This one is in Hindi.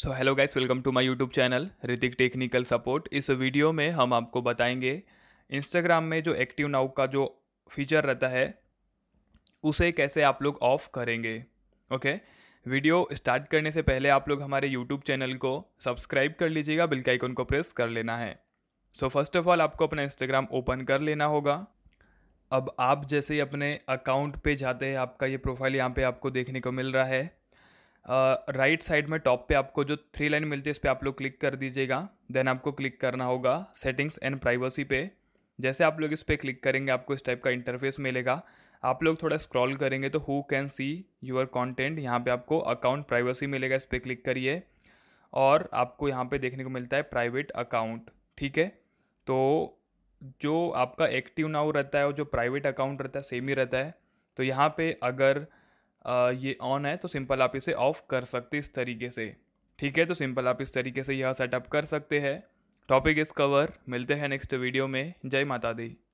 so hello guys welcome to my YouTube channel Hrithik technical support इस वीडियो में हम आपको बताएंगे इंस्टाग्राम में जो एक्टिव नाउ का जो फीचर रहता है उसे कैसे आप लोग ऑफ़ करेंगे ओके वीडियो स्टार्ट करने से पहले आप लोग हमारे यूट्यूब चैनल को सब्सक्राइब कर लीजिएगा बिल के आइकन को प्रेस कर लेना है सो फर्स्ट ऑफ ऑल आपको अपना इंस्टाग्राम ओपन कर लेना होगा अब आप जैसे ही अपने अकाउंट पे जाते हैं आपका ये प्रोफाइल यहाँ पे आपको देखने को मिल रहा है राइट साइड में टॉप पे आपको जो थ्री लाइन मिलती है इस पर आप लोग क्लिक कर दीजिएगा देन आपको क्लिक करना होगा सेटिंग्स एंड प्राइवेसी पे जैसे आप लोग इस पर क्लिक करेंगे आपको इस टाइप का इंटरफेस मिलेगा आप लोग थोड़ा स्क्रॉल करेंगे तो who can see your content यहाँ पर आपको अकाउंट प्राइवेसी मिलेगा इस पर क्लिक करिए और आपको यहाँ पे देखने को मिलता है प्राइवेट अकाउंट ठीक है तो जो आपका एक्टिव नाउ रहता है और जो प्राइवेट अकाउंट रहता है सेम ही रहता है तो यहाँ पे अगर ये ऑन है तो सिंपल आप इसे ऑफ कर सकते इस तरीके से ठीक है तो सिंपल आप इस तरीके से यह सेटअप कर सकते हैं टॉपिक इस कवर मिलते हैं नेक्स्ट वीडियो में जय माता दी